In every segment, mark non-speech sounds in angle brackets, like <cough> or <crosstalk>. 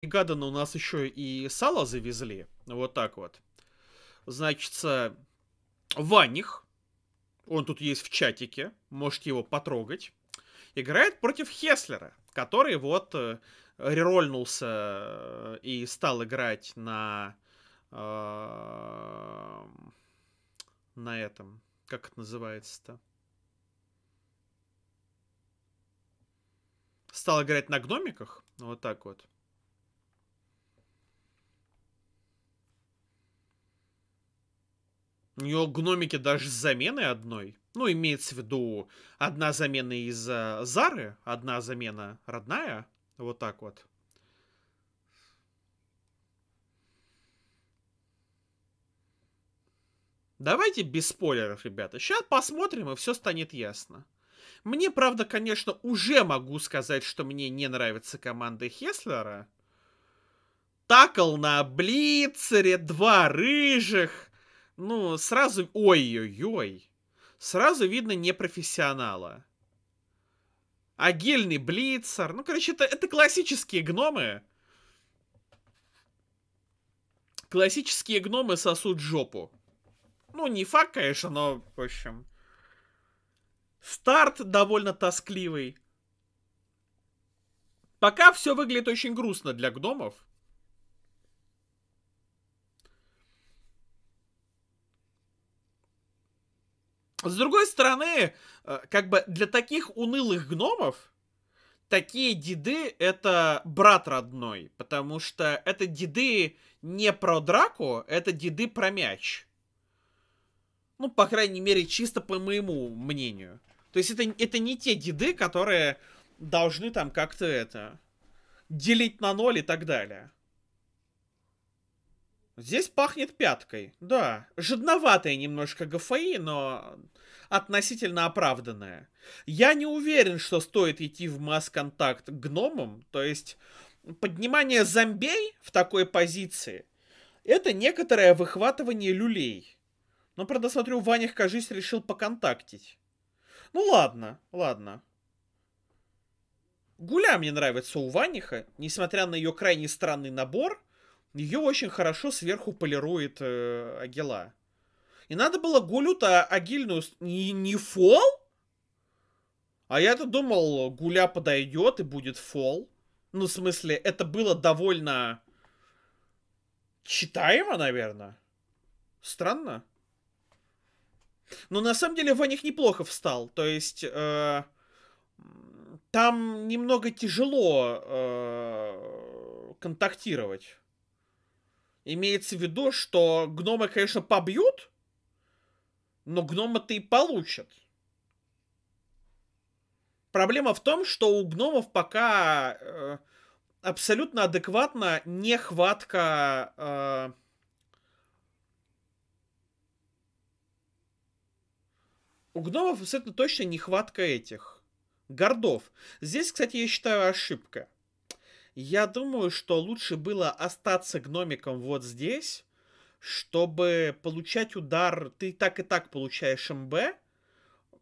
и Гадана у нас еще и сало завезли. Вот так вот. Значится, Ваних, он тут есть в чатике, можете его потрогать, играет против Хеслера, который вот э, рерольнулся э, и стал играть на... Э, на этом... Как это называется-то? Стал играть на гномиках, вот так вот. У нее гномики даже с заменой одной. Ну, имеется в виду одна замена из э, Зары, одна замена родная. Вот так вот. Давайте без спойлеров, ребята. Сейчас посмотрим, и все станет ясно. Мне, правда, конечно, уже могу сказать, что мне не нравится команда Хеслера. Такл на Блицере, два рыжих ну, сразу... Ой-ой-ой. Сразу видно непрофессионала. А гельный блицер. Ну, короче, это, это классические гномы. Классические гномы сосут жопу. Ну, не факт, конечно, но, в общем... Старт довольно тоскливый. Пока все выглядит очень грустно для гномов. С другой стороны, э, как бы для таких унылых гномов, такие деды — это брат родной, потому что это деды не про драку, это деды про мяч. Ну, по крайней мере, чисто по моему мнению. То есть это, это не те деды, которые должны там как-то это делить на ноль и так далее. Здесь пахнет пяткой, да. Жадноватая немножко ГФИ, но относительно оправданная. Я не уверен, что стоит идти в масс-контакт гномом, то есть поднимание зомбей в такой позиции — это некоторое выхватывание люлей. Но, правда, смотрю, Ванях, кажись, решил поконтактить. Ну ладно, ладно. Гуля мне нравится у Ваниха, несмотря на ее крайне странный набор — ее очень хорошо сверху полирует э, Агила. И надо было Гулю-то Агильную... Не, не фол? А я-то думал, Гуля подойдет и будет фол. Ну, в смысле, это было довольно читаемо, наверное. Странно. Но на самом деле Ваник неплохо встал. То есть... Э, там немного тяжело э, контактировать. Имеется в виду, что гномы, конечно, побьют, но гномы-то и получат. Проблема в том, что у гномов пока э, абсолютно адекватно нехватка... Э, у гномов абсолютно точно нехватка этих гордов. Здесь, кстати, я считаю ошибка. Я думаю, что лучше было остаться гномиком вот здесь, чтобы получать удар. Ты так и так получаешь МБ,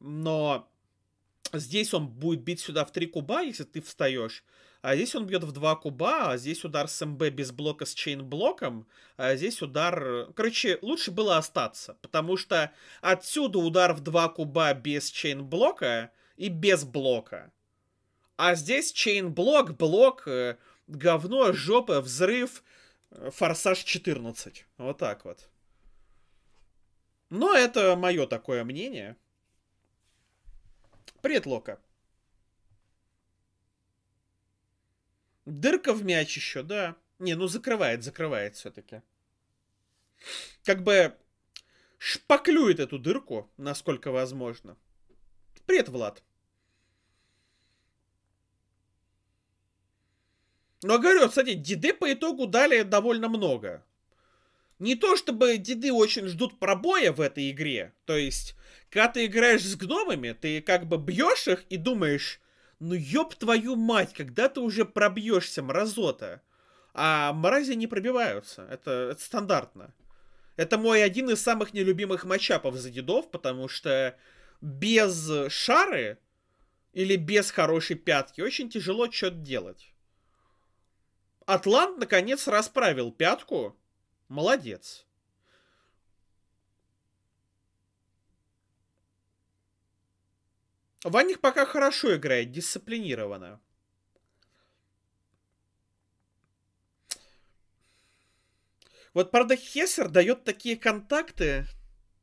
но здесь он будет бить сюда в три куба, если ты встаешь. А здесь он бьет в два куба, а здесь удар с МБ без блока с чейн-блоком, а здесь удар... Короче, лучше было остаться, потому что отсюда удар в два куба без чейн-блока и без блока. А здесь чейнблок, блок, э, говно, жопа, взрыв, э, форсаж 14. Вот так вот. Но это мое такое мнение. Привет, Лока. Дырка в мяч еще, да. Не, ну закрывает, закрывает все-таки. Как бы шпаклюет эту дырку, насколько возможно. Привет, Влад. Но ну, говорю, кстати, деды по итогу дали довольно много. Не то чтобы деды очень ждут пробоя в этой игре. То есть, когда ты играешь с гномами, ты как бы бьешь их и думаешь, ну ёб твою мать, когда ты уже пробьешься, мразота. А мрази не пробиваются. Это, это стандартно. Это мой один из самых нелюбимых матчапов за дедов, потому что без шары или без хорошей пятки очень тяжело что-то делать. Атлант, наконец, расправил пятку. Молодец. Ваник пока хорошо играет, дисциплинированно. Вот, правда, Хессер дает такие контакты.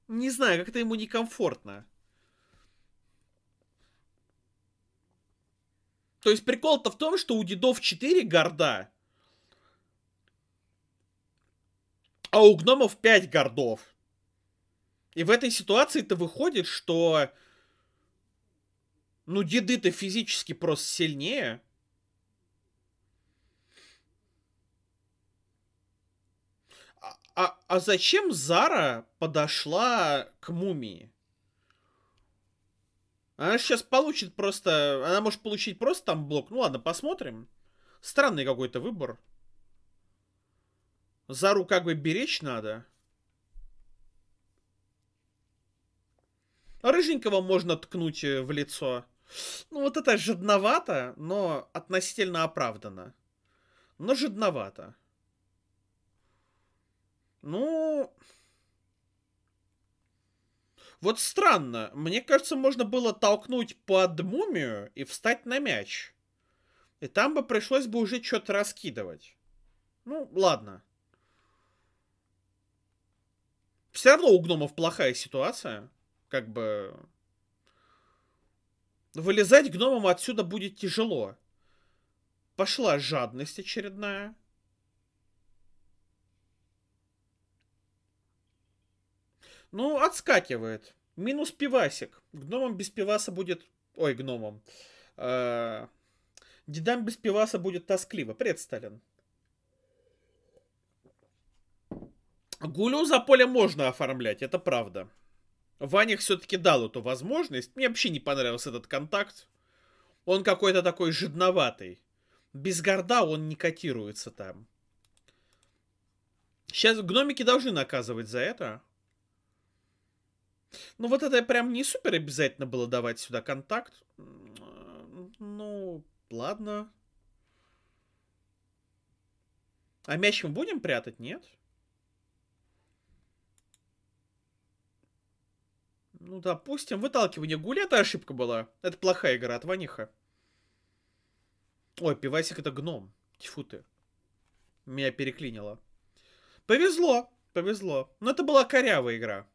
Не знаю, как-то ему некомфортно. То есть прикол-то в том, что у дедов 4 горда, а у гномов 5 гордов. И в этой ситуации это выходит, что... Ну, деды-то физически просто сильнее. а, а, а зачем Зара подошла к мумии? Она сейчас получит просто... Она может получить просто там блок. Ну ладно, посмотрим. Странный какой-то выбор. Зару как бы беречь надо. Рыженького можно ткнуть э, в лицо. Ну, вот это жадновато, но относительно оправдано. Но жадновато. Ну... Вот странно. Мне кажется, можно было толкнуть под мумию и встать на мяч. И там бы пришлось бы уже что-то раскидывать. Ну, ладно. Все равно у гномов плохая ситуация. Как бы... Вылезать гномам отсюда будет тяжело. Пошла жадность очередная. Ну, отскакивает. Минус пивасик. Гномам без пиваса будет... Ой, гномам. Э -э... Дедам без пиваса будет тоскливо. Привет, Сталин. Гулю за поле можно оформлять, это правда. Ваник все-таки дал эту возможность. Мне вообще не понравился этот контакт. Он какой-то такой жидноватый. Без горда он не котируется там. Сейчас гномики должны наказывать за это. Ну вот это прям не супер обязательно было давать сюда контакт. Ну, ладно. А мяч мы будем прятать, нет? Нет. Ну, допустим, выталкивание гуля это ошибка была. Это плохая игра, от Ваниха. Ой, пивасик это гном. Тьфу ты. Меня переклинило. Повезло, повезло. Но это была корявая игра.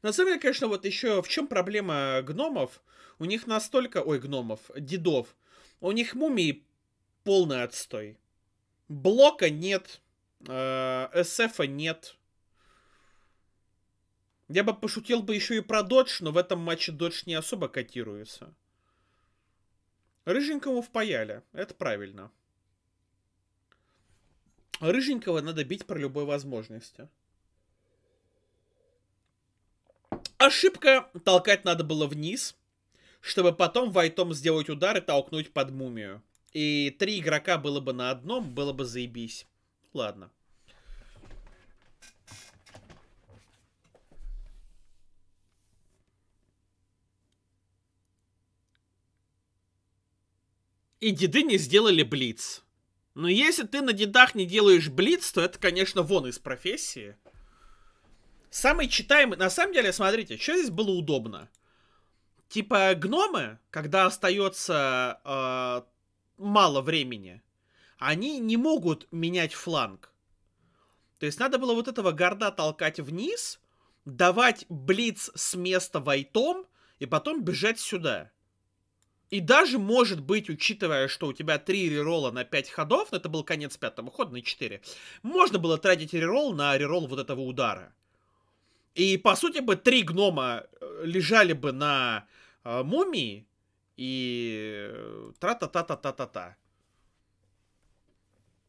На самом деле, конечно, вот еще в чем проблема гномов? У них настолько... Ой, гномов, дедов. У них мумии полный отстой. Блока нет. Э, СФ нет. Я бы пошутил бы еще и про Додж, но в этом матче Додж не особо котируется. Рыженькому впаяли. Это правильно. Рыженького надо бить при любой возможности. Ошибка. Толкать надо было вниз, чтобы потом вайтом сделать удар и толкнуть под мумию и три игрока было бы на одном, было бы заебись. Ладно. И деды не сделали блиц. Но если ты на дедах не делаешь блиц, то это, конечно, вон из профессии. Самый читаемый... На самом деле, смотрите, что здесь было удобно? Типа гномы, когда остается э, мало времени. Они не могут менять фланг. То есть надо было вот этого горда толкать вниз, давать блиц с места войтом и потом бежать сюда. И даже, может быть, учитывая, что у тебя 3 рерола на 5 ходов, но ну, это был конец пятого хода на 4, можно было тратить рерол на рерол вот этого удара. И, по сути бы, три гнома э, лежали бы на э, мумии, и э, тра-та-та-та-та-та-та.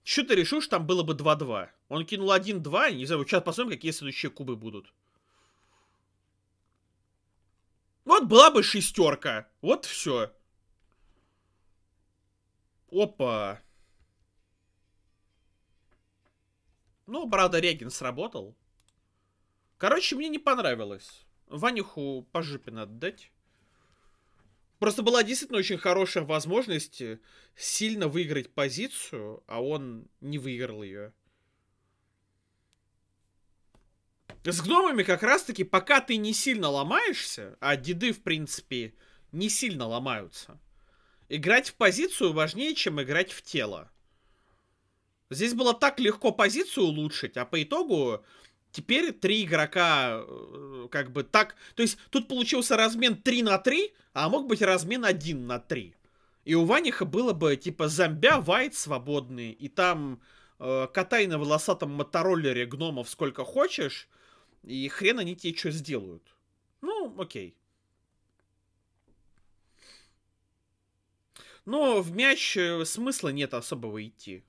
Что ты решил, что там было бы 2-2? Он кинул 1-2, не знаю, сейчас посмотрим, какие следующие кубы будут. Вот была бы шестерка. Вот все. Опа. Ну, правда, Регин сработал. Короче, мне не понравилось. Ванюху пожипин отдать. Просто была действительно очень хорошая возможность э, сильно выиграть позицию, а он не выиграл ее. С гномами как раз-таки, пока ты не сильно ломаешься, а деды, в принципе, не сильно ломаются, играть в позицию важнее, чем играть в тело. Здесь было так легко позицию улучшить, а по итогу Теперь три игрока э, как бы так... То есть тут получился размен 3 на 3, а мог быть размен 1 на 3. И у Ваниха было бы типа зомбя, вайт свободный, и там э, катай на волосатом мотороллере гномов сколько хочешь, и хрен они тебе что сделают. Ну, окей. Но в мяч э, смысла нет особого идти.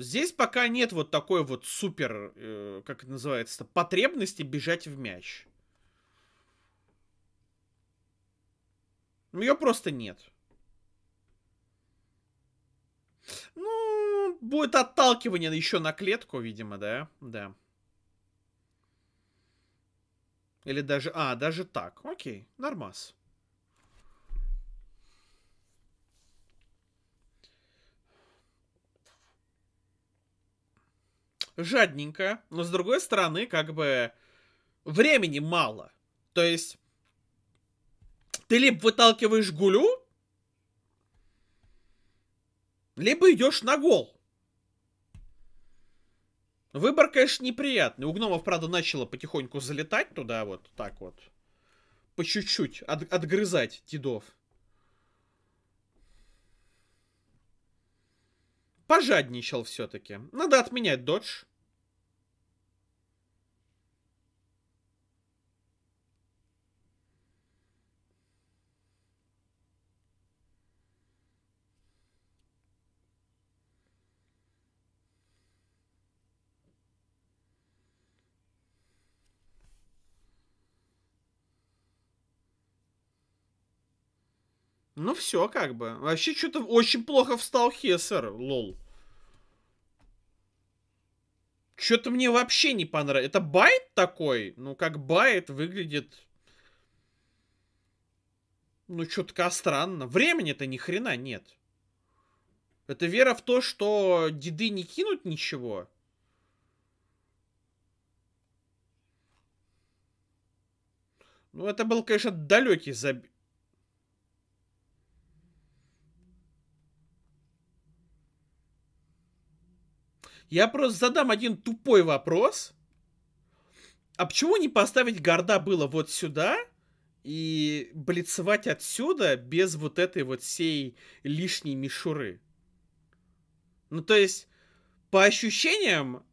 Здесь пока нет вот такой вот супер, э, как это называется, потребности бежать в мяч. Ее просто нет. Ну, будет отталкивание еще на клетку, видимо, да? Да. Или даже... А, даже так. Окей, нормас. жадненько, но с другой стороны, как бы времени мало. То есть ты либо выталкиваешь гулю, либо идешь на гол. Выбор, конечно, неприятный. У гномов, правда, начало потихоньку залетать туда, вот так вот. По чуть-чуть от отгрызать дедов. Пожадничал все-таки. Надо отменять додж. Ну все, как бы. Вообще что-то очень плохо встал Хессер, лол. Что-то мне вообще не понравилось. Это байт такой? Ну, как байт выглядит... Ну, что-то странно. Времени-то ни хрена нет. Это вера в то, что деды не кинут ничего. Ну, это был, конечно, далекий заб... Я просто задам один тупой вопрос. А почему не поставить горда было вот сюда и блицевать отсюда без вот этой вот всей лишней мишуры? Ну, то есть, по ощущениям,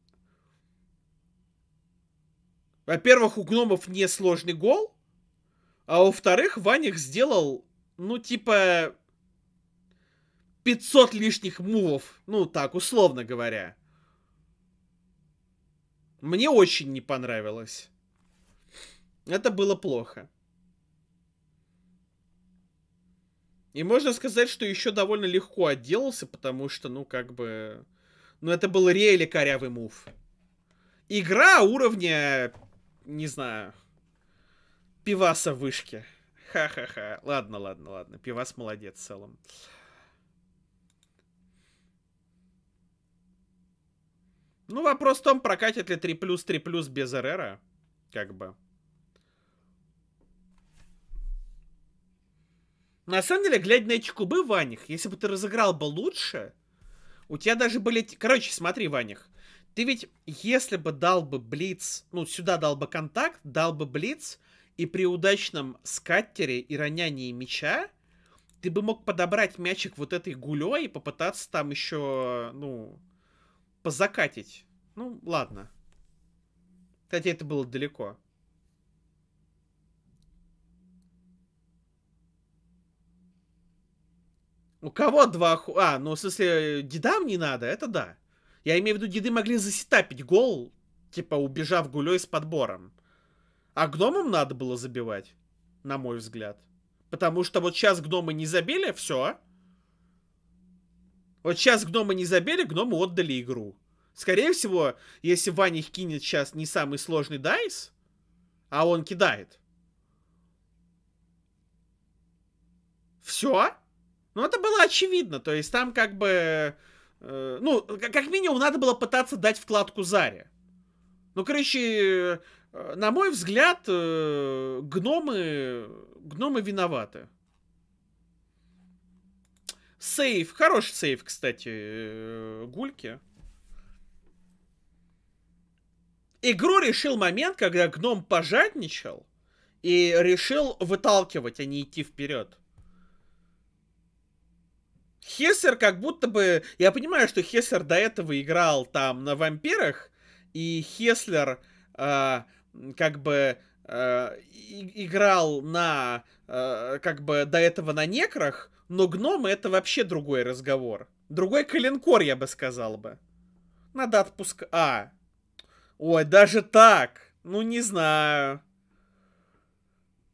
во-первых, у гномов не сложный гол, а во-вторых, Ваник сделал, ну, типа, 500 лишних мувов, ну, так, условно говоря. Мне очень не понравилось. Это было плохо. И можно сказать, что еще довольно легко отделался, потому что, ну, как бы... Ну, это был реально корявый мув. Игра уровня... Не знаю. Пиваса вышки. Ха-ха-ха. Ладно, ладно, ладно. Пивас молодец в целом. Ну, вопрос в том, прокатит ли 3 плюс 3 плюс без РРа. Как бы. Ну, на самом деле, глядя на эти кубы, Ваних, если бы ты разыграл бы лучше, у тебя даже были... Короче, смотри, Ваних, ты ведь, если бы дал бы блиц, ну, сюда дал бы контакт, дал бы блиц, и при удачном скаттере и ронянии мяча, ты бы мог подобрать мячик вот этой гулей и попытаться там еще, ну, позакатить. Ну, ладно. Кстати, это было далеко. У кого два ху, А, ну, в смысле, дедам не надо, это да. Я имею в виду, деды могли засетапить гол, типа, убежав гулей с подбором. А гномам надо было забивать, на мой взгляд. Потому что вот сейчас гномы не забили, все. Вот сейчас гномы не забили, гномы отдали игру. Скорее всего, если Ваня их кинет сейчас не самый сложный дайс, а он кидает. Все? Ну, это было очевидно. То есть там как бы... Э, ну, как минимум, надо было пытаться дать вкладку Заре. Ну, короче, э, на мой взгляд, э, гномы... Гномы виноваты. Сейф. Хороший сейф, кстати, э, Гульки. Игру решил момент, когда гном пожадничал и решил выталкивать, а не идти вперед. Хессер как будто бы... Я понимаю, что Хессер до этого играл там на вампирах, и Хеслер э, как бы э, играл на... Э, как бы до этого на некрах, но гномы это вообще другой разговор. Другой коленкор, я бы сказал бы. Надо отпуск. А. Ой, даже так. Ну, не знаю.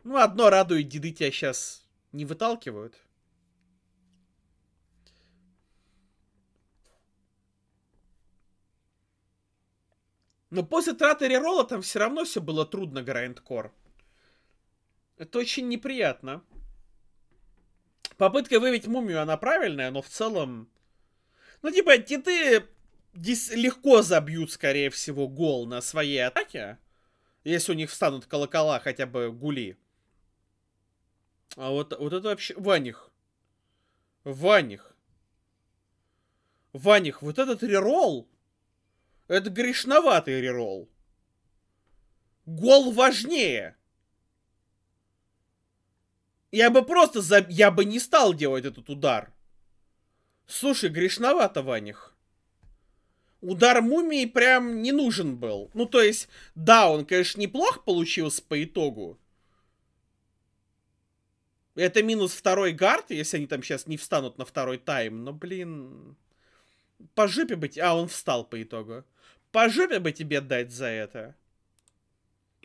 Ну, одно радует, деды тебя сейчас не выталкивают. Но после траты рерола там все равно все было трудно, грайндкор. Это очень неприятно. Попытка выявить мумию, она правильная, но в целом... Ну, типа, титы легко забьют, скорее всего, гол на своей атаке. Если у них встанут колокола, хотя бы гули. А вот, вот это вообще... Ваних. Ваних. Ваних, вот этот реролл... Это грешноватый реролл. Гол важнее. Я бы просто за... Я бы не стал делать этот удар. Слушай, грешновато, Ваних. Удар мумии прям не нужен был. Ну, то есть, да, он, конечно, неплохо получился по итогу. Это минус второй гард, если они там сейчас не встанут на второй тайм. Но, блин... По жопе бы... А, он встал по итогу. По жопе бы тебе дать за это.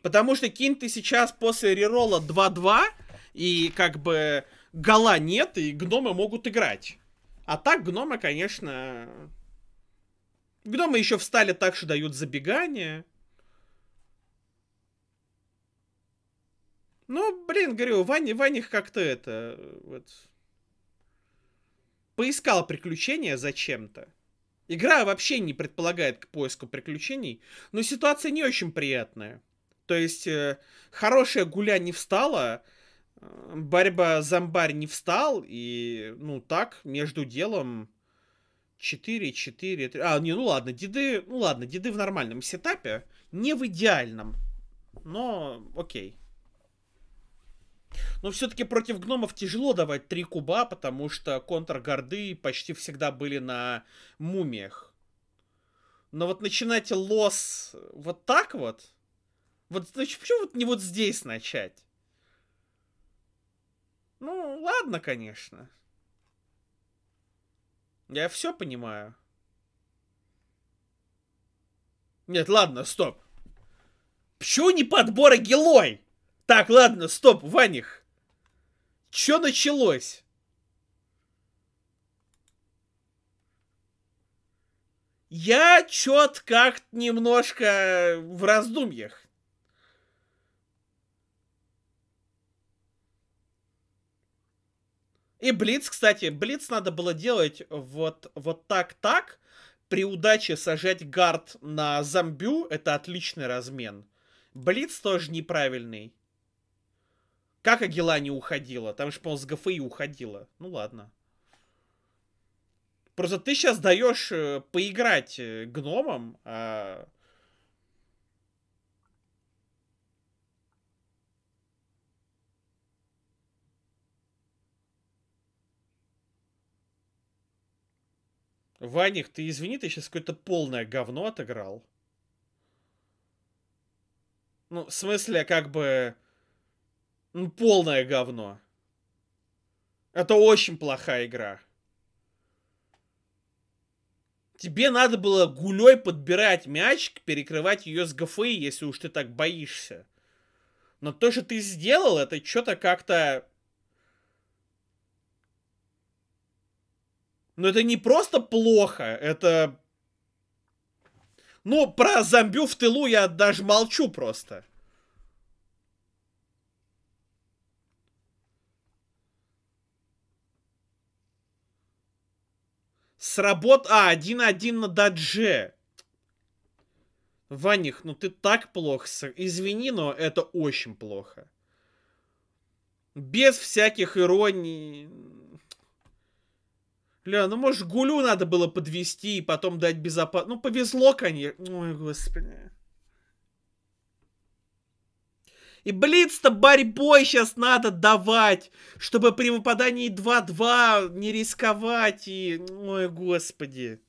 Потому что кинь ты сейчас после рерола 2-2... И как бы гола нет, и гномы могут играть. А так гномы, конечно... Гномы еще встали так, что дают забегание. Ну, блин, говорю, Ваня, Ваних как-то это... Вот, поискал приключения зачем-то. Игра вообще не предполагает к поиску приключений, но ситуация не очень приятная. То есть, э, хорошее гуля не встала, борьба зомбарь не встал, и, ну, так, между делом 4, 4, 3... А, не, ну ладно, деды, ну ладно, деды в нормальном сетапе, не в идеальном, но окей. Но все-таки против гномов тяжело давать три куба, потому что контргарды почти всегда были на мумиях. Но вот начинать лос вот так вот... Вот, значит, ну, почему вот не вот здесь начать? Ну, ладно, конечно. Я все понимаю. Нет, ладно, стоп. Почему не подбора гелой? Так, ладно, стоп, Ваних. Че началось? Я чё-то как-то немножко в раздумьях. И Блиц, кстати, Блиц надо было делать вот, вот так-так. При удаче сажать гард на зомбю, это отличный размен. Блиц тоже неправильный. Как Агила не уходила? Там же, по-моему, с ГФИ уходила. Ну ладно. Просто ты сейчас даешь э, поиграть э, гномам, а Ваник, ты извини, ты сейчас какое-то полное говно отыграл. Ну, в смысле, как бы... Ну, полное говно. Это очень плохая игра. Тебе надо было гулей подбирать мяч, перекрывать ее с ГФИ, если уж ты так боишься. Но то, что ты сделал, это что-то как-то Но это не просто плохо, это... Ну, про зомбю в тылу я даже молчу просто. Сработ... А, 1-1 на дадже. Ваних, ну ты так плохо, извини, но это очень плохо. Без всяких ироний. Ля, ну может гулю надо было подвести и потом дать безопасность. Ну повезло, конечно. Ой, господи. И блиц-то борьбой сейчас надо давать, чтобы при выпадании 2-2 не рисковать и... Ой, господи.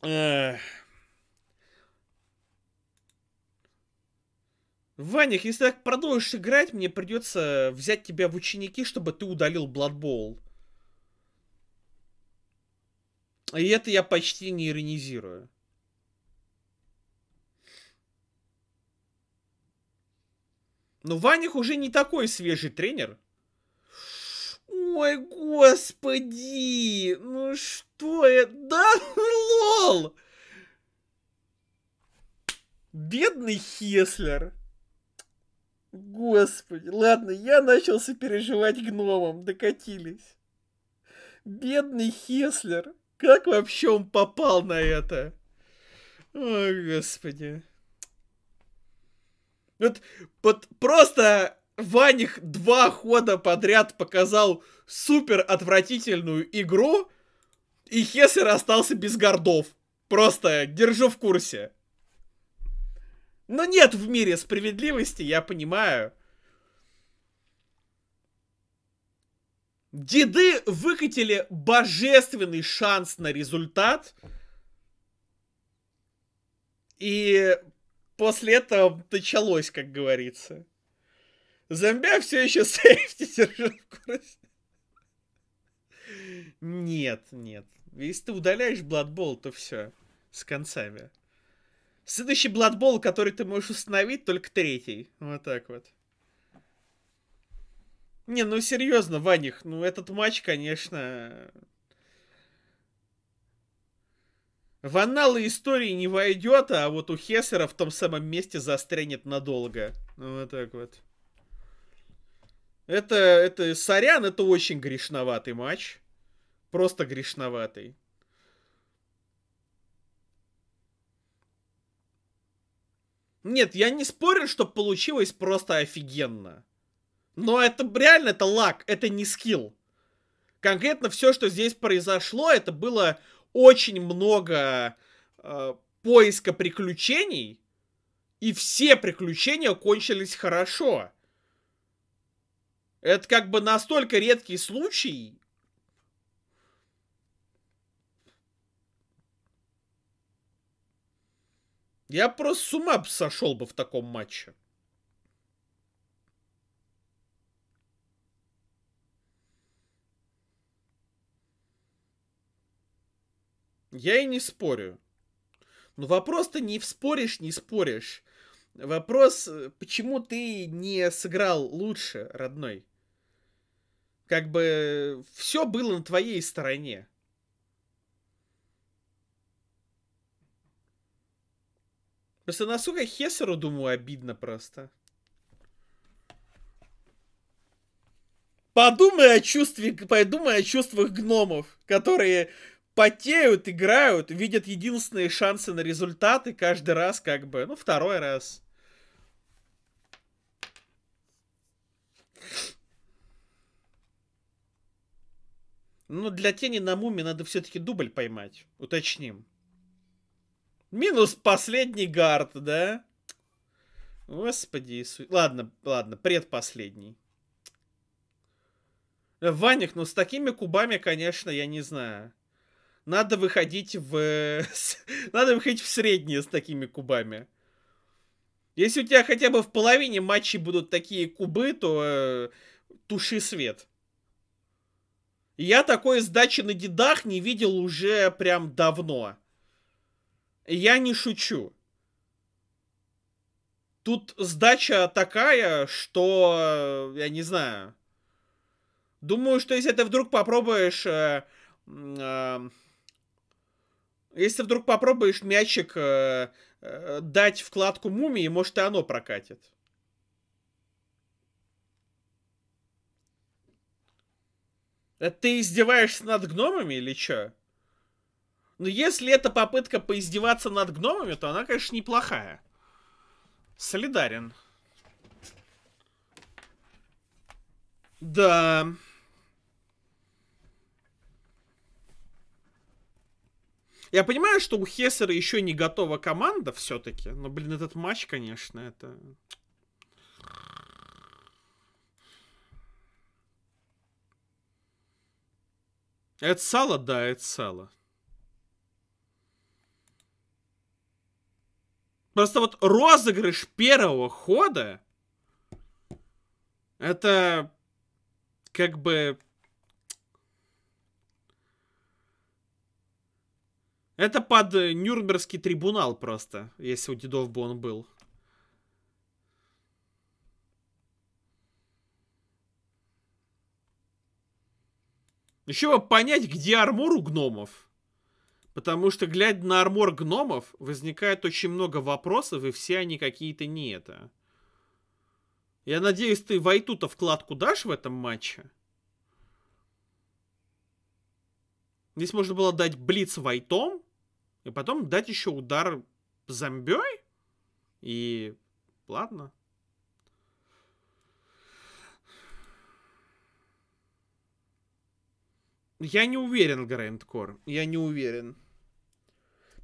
Эх. Ваник, если так продолжишь играть, мне придется взять тебя в ученики, чтобы ты удалил Бладбол. И это я почти не иронизирую. Но Ваних уже не такой свежий тренер. Ой, господи! Ну что это? Да, лол! Бедный Хеслер. Господи, ладно, я начался переживать гномам, докатились. Бедный Хеслер. Как вообще он попал на это? Ой, господи. Вот, вот просто Ваних два хода подряд показал супер отвратительную игру, и Хессер остался без гордов. Просто держу в курсе. Но нет в мире справедливости, я понимаю. Деды выкатили божественный шанс на результат. И после этого началось, как говорится. Зомбя все еще сейфти <laughs> держит в курсе. Нет, нет. Если ты удаляешь Бладбол, то все. С концами. Следующий Бладбол, который ты можешь установить, только третий. Вот так вот. Не, ну серьезно, Ваних, ну этот матч, конечно... В аналы истории не войдет, а вот у Хессера в том самом месте застрянет надолго. Ну, вот так вот. Это, это, сорян, это очень грешноватый матч. Просто грешноватый. Нет, я не спорю, что получилось просто офигенно. Но это реально, это лак, это не скилл. Конкретно все, что здесь произошло, это было очень много э, поиска приключений, и все приключения кончились хорошо. Это как бы настолько редкий случай. Я просто с ума сошел бы в таком матче. Я и не спорю. Но вопрос-то не в споришь, не споришь. Вопрос, э, почему ты не сыграл лучше, родной? Как бы э, все было на твоей стороне. Просто насколько Хессеру, думаю, обидно просто. Подумай о чувстве, подумай о чувствах гномов, которые потеют, играют, видят единственные шансы на результаты каждый раз, как бы, ну, второй раз. Ну, для тени на муме надо все-таки дубль поймать. Уточним. Минус последний гард, да? Господи Иисус. Ладно, ладно, предпоследний. Ваник, ну с такими кубами, конечно, я не знаю надо выходить в... Э, <laughs> надо выходить в среднее с такими кубами. Если у тебя хотя бы в половине матчей будут такие кубы, то э, туши свет. Я такой сдачи на дедах не видел уже прям давно. Я не шучу. Тут сдача такая, что... Э, я не знаю. Думаю, что если ты вдруг попробуешь... Э, э, если вдруг попробуешь мячик э, э, дать вкладку мумии, может и оно прокатит. Э, ты издеваешься над гномами или чё? Но ну, если это попытка поиздеваться над гномами, то она, конечно, неплохая. Солидарен. Да. Я понимаю, что у Хессера еще не готова команда все-таки, но, блин, этот матч, конечно, это... Это сало, да, это сало. Просто вот розыгрыш первого хода это как бы Это под э, Нюрнбергский трибунал просто, если у дедов бы он был. Еще бы понять, где армор у гномов. Потому что, глядя на армор гномов, возникает очень много вопросов, и все они какие-то не это. Я надеюсь, ты Вайтута вкладку дашь в этом матче? Здесь можно было дать Блиц Вайтом, и потом дать еще удар зомбей? И ладно. Я не уверен, Грэнд Кор. Я не уверен.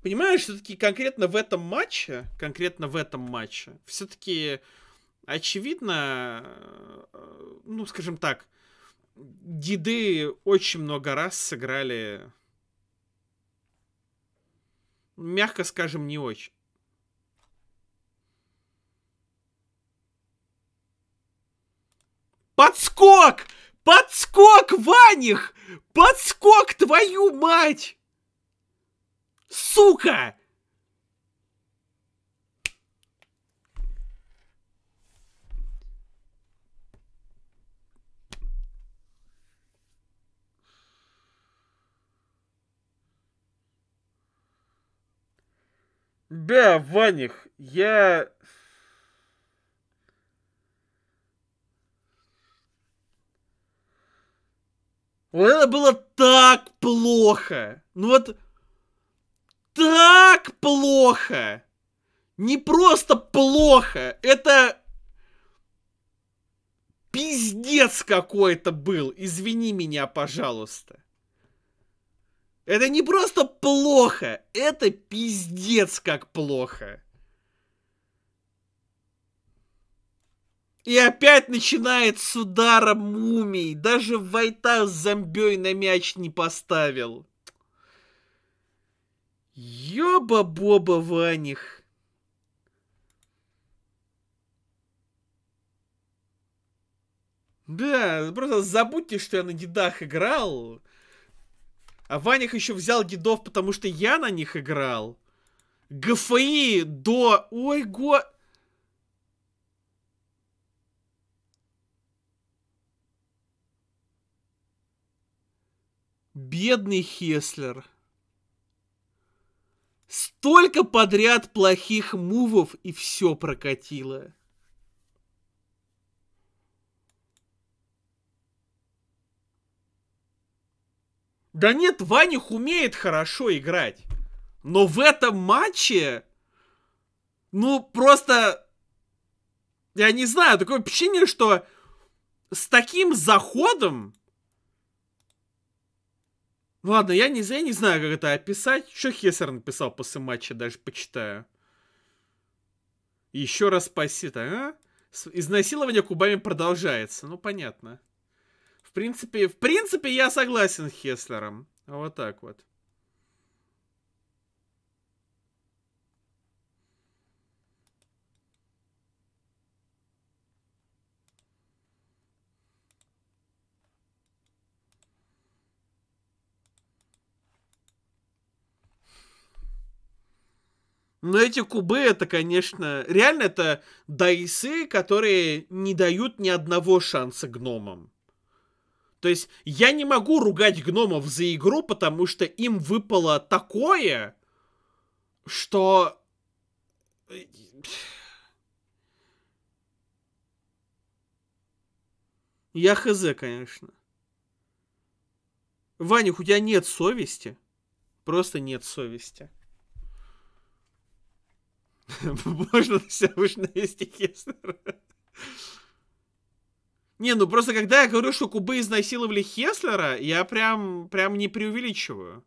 Понимаешь, все-таки конкретно в этом матче, конкретно в этом матче, все-таки очевидно, э, ну, скажем так, деды очень много раз сыграли мягко скажем, не очень. Подскок! Подскок, Ваних! Подскок, твою мать! Сука! Да, Ваних, я... Вот это было так плохо. Ну вот так плохо. Не просто плохо. Это пиздец какой-то был. Извини меня, пожалуйста. Это не просто плохо, это пиздец как плохо. И опять начинает с удара мумий. Даже Вайта с зомбей на мяч не поставил. Ёба-боба, Ваних. Да, просто забудьте, что я на дедах играл. А Ваних еще взял гидов, потому что я на них играл. ГФИ до... Ой, го... Бедный Хеслер. Столько подряд плохих мувов и все прокатило. Да нет, Ваних умеет хорошо играть. Но в этом матче... Ну, просто... Я не знаю, такое впечатление, что с таким заходом... Ну, ладно, я не, я не знаю, как это описать. Что Хессер написал после матча, даже почитаю. Еще раз спаси а? Изнасилование кубами продолжается. Ну, понятно принципе, в принципе, я согласен с Хеслером. Вот так вот. Но эти кубы, это, конечно, реально это дайсы, которые не дают ни одного шанса гномам. То есть я не могу ругать гномов за игру, потому что им выпало такое, что... Э, я хз, конечно. Ваня, у тебя нет совести. Просто нет совести. <laughs> Можно на себя выше навести Хеснера. Не, ну просто когда я говорю, что кубы изнасиловали Хеслера, я прям, прям не преувеличиваю.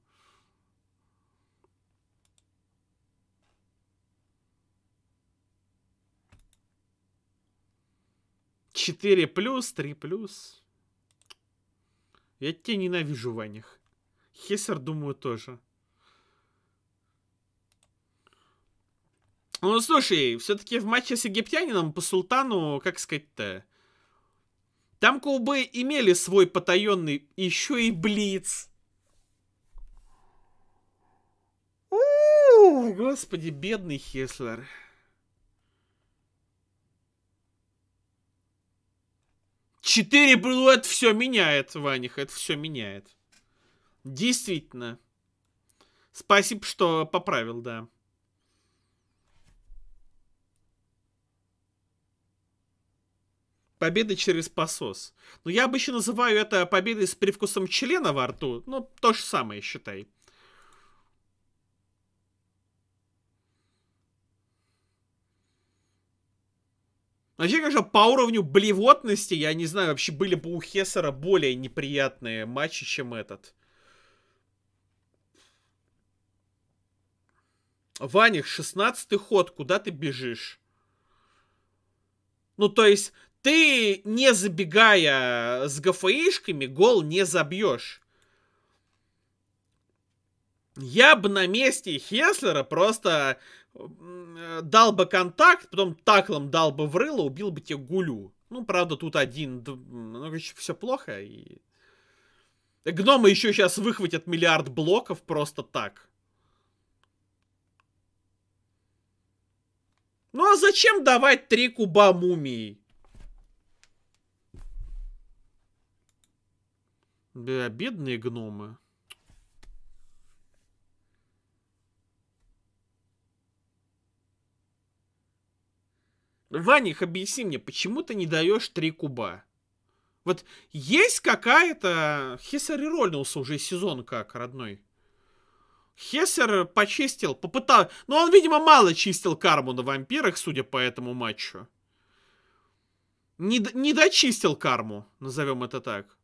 Четыре плюс, три плюс. Я тебя ненавижу, ванях. Хессер, думаю, тоже. Ну, слушай, все-таки в матче с египтянином по султану, как сказать-то, там Колбэй имели свой потаенный еще и Блиц. О, господи, бедный Хеслер. Четыре брюлет все меняет, Ваних, это все меняет. Действительно. Спасибо, что поправил, да. Победы через посос. Но я обычно называю это победой с привкусом члена во рту. Ну, то же самое, считай. А вообще, конечно, по уровню блевотности, я не знаю, вообще были бы у Хессера более неприятные матчи, чем этот. Ваних, 16 ход, куда ты бежишь? Ну, то есть, ты, не забегая с ГФИшками, гол не забьешь. Я бы на месте Хеслера просто дал бы контакт, потом таклом дал бы в рыло, убил бы тебе гулю. Ну, правда, тут один, ну, короче, все плохо. И... Гномы еще сейчас выхватят миллиард блоков просто так. Ну, а зачем давать три куба мумии? Бля, бедные гномы. Ваник, объясни мне, почему ты не даешь три куба? Вот есть какая-то... Хессер и рольнулся уже сезон как, родной. Хессер почистил, попытал... Но ну, он, видимо, мало чистил карму на вампирах, судя по этому матчу. Не, не дочистил карму, назовем это так.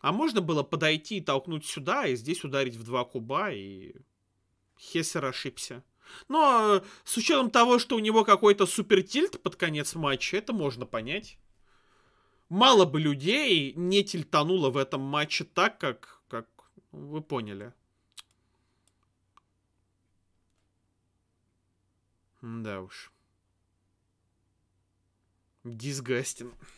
А можно было подойти и толкнуть сюда, и здесь ударить в два куба, и... Хессер ошибся. Но ну, а с учетом того, что у него какой-то супер тильт под конец матча, это можно понять. Мало бы людей не тильтануло в этом матче так, как, как вы поняли. Да уж. Дисгастинг.